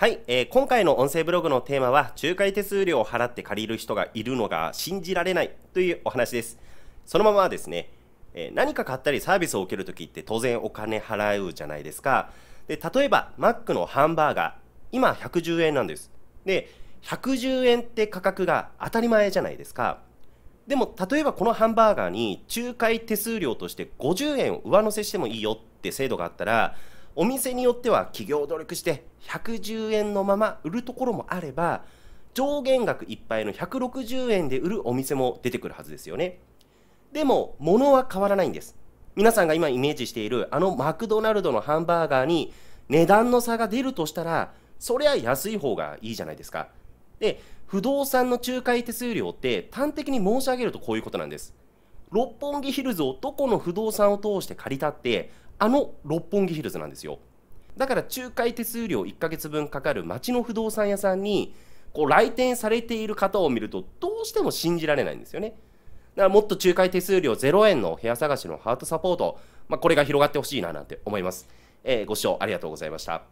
はい、えー、今回の音声ブログのテーマは仲介手数料を払って借りる人がいるのが信じられないというお話ですそのままですね、えー、何か買ったりサービスを受けるときって当然お金払うじゃないですかで例えばマックのハンバーガー今110円なんですで110円って価格が当たり前じゃないですかでも例えばこのハンバーガーに仲介手数料として50円を上乗せしてもいいよって制度があったらお店によっては企業努力して110円のまま売るところもあれば上限額いっぱいの160円で売るお店も出てくるはずですよねでも物は変わらないんです皆さんが今イメージしているあのマクドナルドのハンバーガーに値段の差が出るとしたらそりゃ安い方がいいじゃないですかで不動産の仲介手数料って端的に申し上げるとこういうことなんです六本木ヒルズをどこの不動産を通して借りたってあの六本木ヒルズなんですよだから仲介手数料1ヶ月分かかる町の不動産屋さんにこう来店されている方を見るとどうしても信じられないんですよねだからもっと仲介手数料0円の部屋探しのハートサポート、まあ、これが広がってほしいななんて思います、えー、ご視聴ありがとうございました